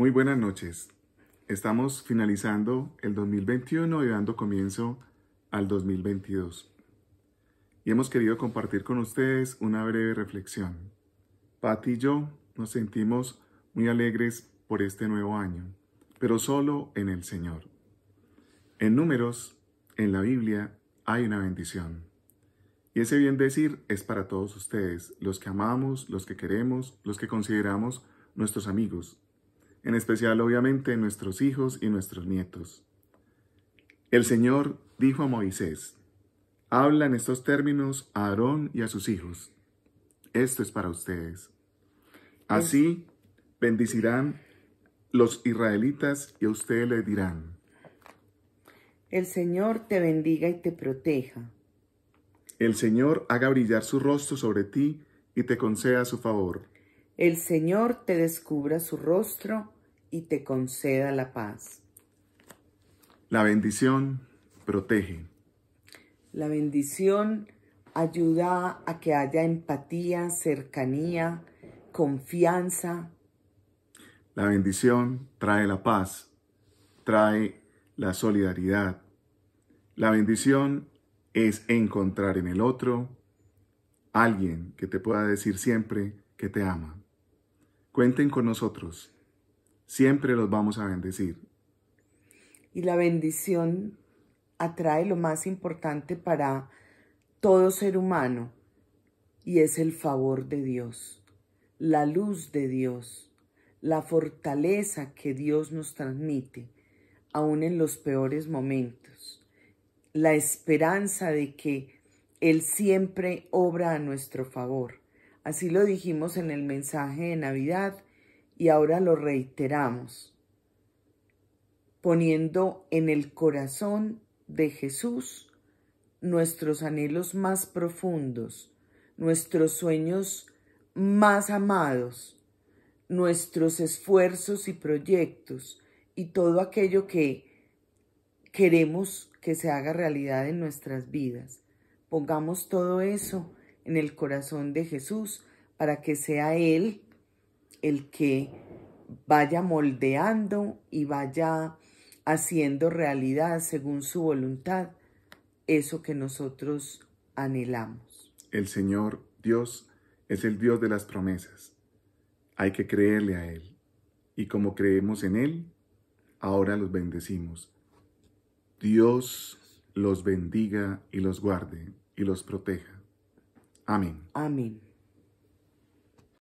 Muy buenas noches. Estamos finalizando el 2021 y dando comienzo al 2022. Y hemos querido compartir con ustedes una breve reflexión. Patti y yo nos sentimos muy alegres por este nuevo año, pero solo en el Señor. En números, en la Biblia, hay una bendición. Y ese bien decir es para todos ustedes, los que amamos, los que queremos, los que consideramos nuestros amigos, en especial obviamente nuestros hijos y nuestros nietos. El Señor dijo a Moisés, habla en estos términos a Aarón y a sus hijos. Esto es para ustedes. Así bendicirán los israelitas y a ustedes le dirán. El Señor te bendiga y te proteja. El Señor haga brillar su rostro sobre ti y te conceda su favor el Señor te descubra su rostro y te conceda la paz. La bendición protege. La bendición ayuda a que haya empatía, cercanía, confianza. La bendición trae la paz, trae la solidaridad. La bendición es encontrar en el otro alguien que te pueda decir siempre que te ama. Cuenten con nosotros. Siempre los vamos a bendecir. Y la bendición atrae lo más importante para todo ser humano y es el favor de Dios, la luz de Dios, la fortaleza que Dios nos transmite, aún en los peores momentos, la esperanza de que Él siempre obra a nuestro favor Así lo dijimos en el mensaje de Navidad y ahora lo reiteramos, poniendo en el corazón de Jesús nuestros anhelos más profundos, nuestros sueños más amados, nuestros esfuerzos y proyectos y todo aquello que queremos que se haga realidad en nuestras vidas. Pongamos todo eso en el corazón de Jesús para que sea Él el que vaya moldeando y vaya haciendo realidad según su voluntad eso que nosotros anhelamos. El Señor Dios es el Dios de las promesas. Hay que creerle a Él. Y como creemos en Él, ahora los bendecimos. Dios los bendiga y los guarde y los proteja Amém. Amém.